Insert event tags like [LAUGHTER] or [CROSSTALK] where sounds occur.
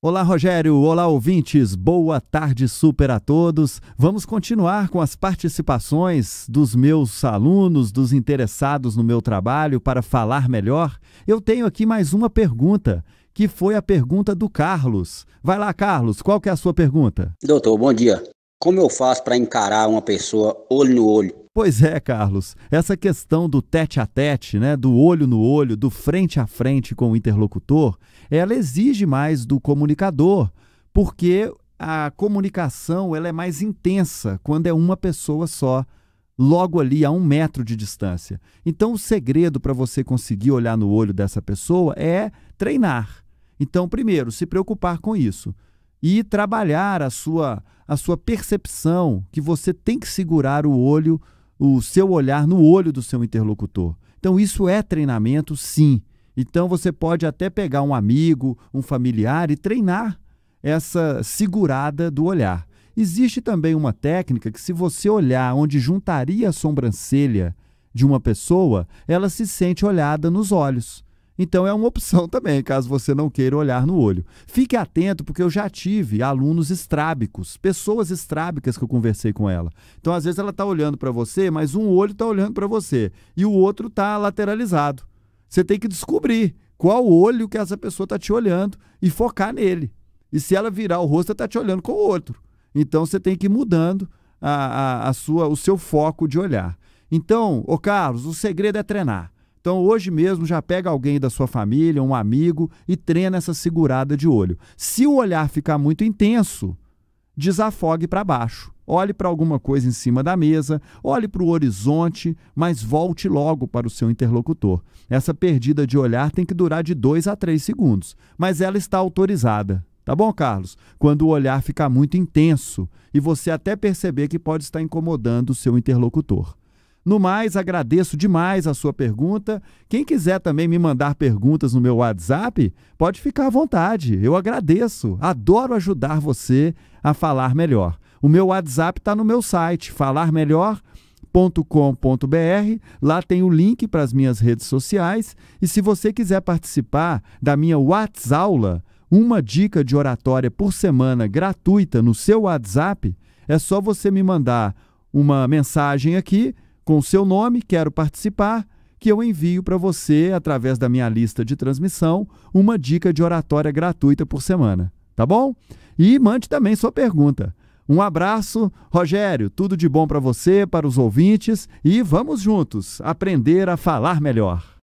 Olá, Rogério. Olá, ouvintes. Boa tarde super a todos. Vamos continuar com as participações dos meus alunos, dos interessados no meu trabalho para falar melhor. Eu tenho aqui mais uma pergunta, que foi a pergunta do Carlos. Vai lá, Carlos, qual que é a sua pergunta? Doutor, bom dia. Como eu faço para encarar uma pessoa olho no olho? Pois é, Carlos. Essa questão do tete a tete, né, do olho no olho, do frente a frente com o interlocutor, ela exige mais do comunicador, porque a comunicação ela é mais intensa quando é uma pessoa só, logo ali a um metro de distância. Então, o segredo para você conseguir olhar no olho dessa pessoa é treinar. Então, primeiro, se preocupar com isso e trabalhar a sua, a sua percepção que você tem que segurar o olho, o seu olhar no olho do seu interlocutor. Então, isso é treinamento, sim. Então, você pode até pegar um amigo, um familiar e treinar essa segurada do olhar. Existe também uma técnica que, se você olhar onde juntaria a sobrancelha de uma pessoa, ela se sente olhada nos olhos. Então é uma opção [LAUGHS] também, caso você não queira olhar no olho. Fique atento, porque eu já tive alunos estrábicos, pessoas estrábicas que eu conversei com ela. Então, às vezes, ela está olhando para você, mas um olho está olhando para você e o outro está lateralizado. Você tem que descobrir qual olho que essa pessoa está te olhando e focar nele. E se ela virar o rosto, ela está te olhando com o outro. Então você tem que ir mudando a, a, a sua, o seu foco de olhar. Então, ô Carlos, o segredo é treinar. Então, hoje mesmo, já pega alguém da sua família, um amigo, e treina essa segurada de olho. Se o olhar ficar muito intenso, desafogue para baixo. Olhe para alguma coisa em cima da mesa, olhe para o horizonte, mas volte logo para o seu interlocutor. Essa perdida de olhar tem que durar de 2 a 3 segundos, mas ela está autorizada. Tá bom, Carlos? Quando o olhar ficar muito intenso e você até perceber que pode estar incomodando o seu interlocutor. No mais, agradeço demais a sua pergunta. Quem quiser também me mandar perguntas no meu WhatsApp, pode ficar à vontade. Eu agradeço. Adoro ajudar você a falar melhor. O meu WhatsApp está no meu site, falarmelhor.com.br. Lá tem o link para as minhas redes sociais. E se você quiser participar da minha WhatsApp, uma dica de oratória por semana gratuita no seu WhatsApp, é só você me mandar uma mensagem aqui com o seu nome, quero participar, que eu envio para você, através da minha lista de transmissão, uma dica de oratória gratuita por semana. Tá bom? E mande também sua pergunta. Um abraço, Rogério, tudo de bom para você, para os ouvintes e vamos juntos aprender a falar melhor.